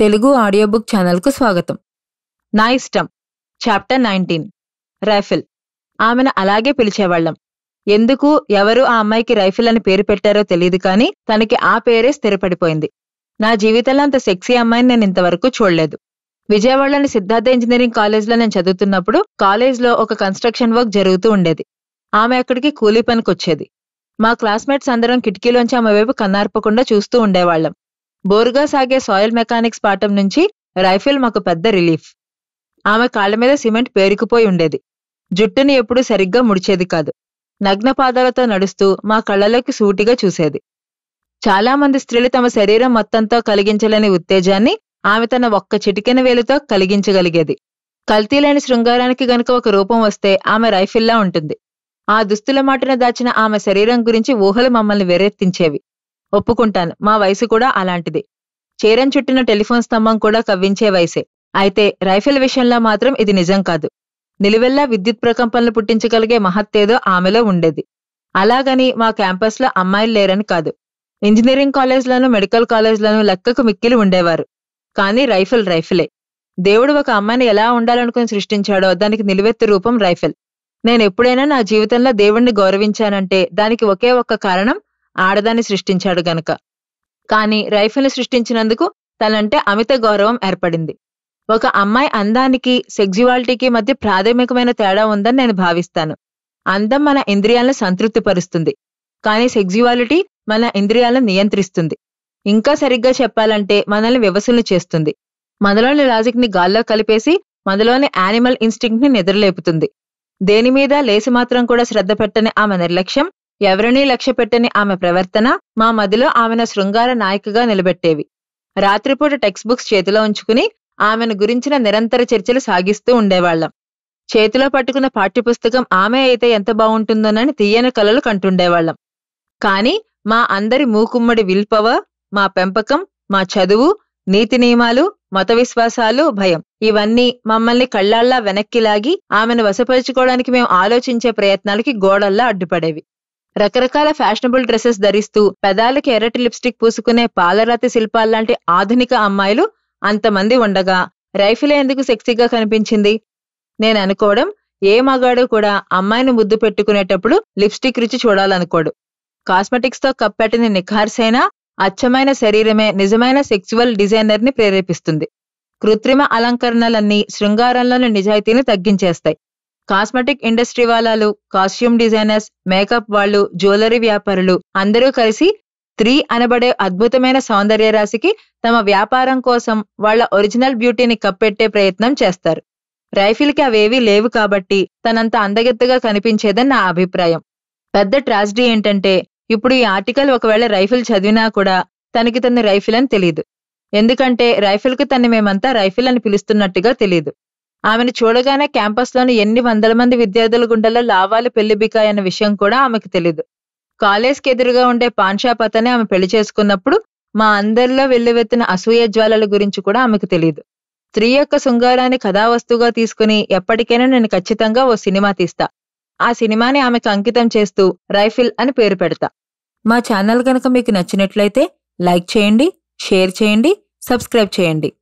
Telugu audio book ఛానల్కు స్వాగతం నా ఇష్టం చాప్టర్ నైన్టీన్ రైఫిల్ ఆమెను అలాగే పిలిచేవాళ్లం ఎందుకు ఎవరు ఆ అమ్మాయికి రైఫిల్ అని పేరు పెట్టారో తెలియదు కానీ తనకి ఆ పేరే స్థిరపడిపోయింది నా జీవితంలో అంత సెక్సీ అమ్మాయిని నేను ఇంతవరకు చూడలేదు విజయవాడలోని సిద్ధార్థ ఇంజనీరింగ్ కాలేజ్లో నేను చదువుతున్నప్పుడు కాలేజ్లో ఒక కన్స్ట్రక్షన్ వర్క్ జరుగుతూ ఉండేది ఆమె అక్కడికి కూలీ పనికి వచ్చేది మా క్లాస్మేట్స్ అందరం కిటికీలోంచి ఆమె వైపు కన్నార్పకుండా చూస్తూ ఉండేవాళ్ళం బోరుగా సాగే సాయిల్ మెకానిక్స్ పాఠం నుంచి రైఫిల్ మాకు పెద్ద రిలీఫ్ ఆమె కాళ్ళ మీద సిమెంట్ పేరుకుపోయి ఉండేది జుట్టుని ఎప్పుడూ సరిగ్గా ముడిచేది కాదు నగ్న పాదాలతో నడుస్తూ మా కళ్ళలోకి సూటిగా చూసేది చాలా మంది స్త్రీలు తమ శరీరం మొత్తంతో కలిగించలేని ఉత్తేజాన్ని ఆమె తన ఒక్క చిటికెన వేలుతో కలిగించగలిగేది కల్తీలేని శృంగారానికి గనుక ఒక రూపం వస్తే ఆమె రైఫిల్లా ఉంటుంది ఆ దుస్తుల మాటను దాచిన ఆమె శరీరం గురించి ఊహలు మమ్మల్ని వెరెత్తించేవి ఒప్పుకుంటాను మా వయసు కూడా అలాంటిది చీరం చుట్టిన టెలిఫోన్ స్తంభం కూడా కవ్వించే వయసే అయితే రైఫిల్ విషయంలో మాత్రం ఇది నిజం కాదు నిలువెల్లా విద్యుత్ ప్రకంపనలు పుట్టించగలిగే మహత్తేదో ఆమెలో ఉండేది అలాగని మా క్యాంపస్లో అమ్మాయిలు లేరని కాదు ఇంజనీరింగ్ కాలేజ్లను మెడికల్ కాలేజ్లను లెక్కకు మిక్కిలి ఉండేవారు కానీ రైఫిల్ రైఫిలే దేవుడు ఒక అమ్మాయిని ఎలా ఉండాలనుకుని సృష్టించాడో దానికి నిలువెత్తు రూపం రైఫిల్ నేను ఎప్పుడైనా నా జీవితంలో దేవుణ్ణి గౌరవించానంటే దానికి ఒకే ఒక్క కారణం ఆడదాన్ని సృష్టించాడు గనక కానీ రైఫిల్ని సృష్టించినందుకు తనంటే అమిత గౌరవం ఏర్పడింది ఒక అమ్మాయి అందానికి సెక్జువాలిటీకి మధ్య ప్రాథమికమైన తేడా ఉందని నేను భావిస్తాను అందం మన ఇంద్రియాలను సంతృప్తిపరుస్తుంది కానీ సెక్జువాలిటీ మన ఇంద్రియాలను నియంత్రిస్తుంది ఇంకా సరిగ్గా చెప్పాలంటే మనల్ని వివసులు చేస్తుంది మనలోని లాజిక్ ని గాల్లో కలిపేసి మనలోని యానిమల్ ఇన్స్టింక్ట్ ని నిద్రలేపుతుంది దేని మీద లేసి మాత్రం కూడా శ్రద్ధ పెట్టని ఆమె నిర్లక్ష్యం ఎవరినీ లక్ష్యపెట్టని ఆమె ప్రవర్తన మా మదిలో ఆమెను శృంగార నాయికగా నిలబెట్టేవి రాత్రిపూట టెక్స్ట్ బుక్స్ చేతిలో ఉంచుకుని ఆమెను గురించిన నిరంతర చర్చలు సాగిస్తూ ఉండేవాళ్లం చేతిలో పట్టుకున్న పాఠ్యపుస్తకం ఆమె అయితే ఎంత బాగుంటుందోనని తీయని కలలు కంటుండేవాళ్లం కాని మా అందరి మూకుమ్మడి విల్ పవర్ మా పెంపకం మా చదువు నీతి నియమాలు మత విశ్వాసాలు భయం ఇవన్నీ మమ్మల్ని కళ్లాళ్లా వెనక్కి లాగి ఆమెను వశపరుచుకోవడానికి మేము ఆలోచించే ప్రయత్నాలకి గోడల్లా అడ్డుపడేవి రకరకాల ఫ్యాషనబుల్ డ్రెస్సెస్ ధరిస్తూ పెదాలకి ఎర్రటి లిప్స్టిక్ పూసుకునే పాలరాతి శిల్పాల్లాంటి ఆధునిక అమ్మాయిలు అంతమంది ఉండగా రైఫిలే ఎందుకు సెక్సీగా కనిపించింది నేను అనుకోవడం ఏ మగాడు కూడా అమ్మాయిని ముద్దు పెట్టుకునేటప్పుడు లిప్స్టిక్ రుచి చూడాలనుకోడు కాస్మెటిక్స్ తో కప్పెట్టిన నిఖార్సైన అచ్చమైన శరీరమే నిజమైన సెక్చువల్ డిజైనర్ ని ప్రేరేపిస్తుంది కృత్రిమ అలంకరణలన్నీ శృంగారంలోని నిజాయితీని తగ్గించేస్తాయి కాస్మెటిక్ ఇండస్ట్రీ వాళ్ళు కాస్ట్యూమ్ డిజైనర్స్ మేకప్ వాళ్ళు జ్యువెలరీ వ్యాపారులు అందరూ కలిసి త్రీ అనబడే అద్భుతమైన సౌందర్య రాశికి తమ వ్యాపారం కోసం వాళ్ల ఒరిజినల్ బ్యూటీని కప్పెట్టే ప్రయత్నం చేస్తారు రైఫిల్కి అవేవీ లేవు కాబట్టి తనంత అందగెత్తుగా కనిపించేదని నా అభిప్రాయం పెద్ద ట్రాజడీ ఏంటంటే ఇప్పుడు ఈ ఆర్టికల్ ఒకవేళ రైఫిల్ చదివినా కూడా తనకి తను రైఫిల్ అని తెలియదు ఎందుకంటే కు తను మేమంతా రైఫిల్ అని పిలుస్తున్నట్టుగా తెలియదు ఆమెను చూడగానే క్యాంపస్లోని ఎన్ని వందల మంది విద్యార్థుల గుండెల్లో లావాలి పెళ్లి బికాయన్న విషయం కూడా ఆమెకు తెలియదు కాలేజ్కి ఎదురుగా ఉండే పాన్ అతనే ఆమె పెళ్లి చేసుకున్నప్పుడు మా అందరిలో వెళ్ళివెత్తిన అసూయ జ్వాలల గురించి కూడా ఆమెకు తెలియదు స్త్రీ యొక్క శృంగారాన్ని కథావస్తుగా తీసుకుని ఎప్పటికైనా నేను ఖచ్చితంగా ఓ సినిమా తీస్తా ఆ సినిమాని ఆమెకు అంకితం చేస్తూ రైఫిల్ అని పేరు పెడతా మా ఛానల్ కనుక మీకు నచ్చినట్లయితే లైక్ చేయండి షేర్ చేయండి సబ్స్క్రైబ్ చేయండి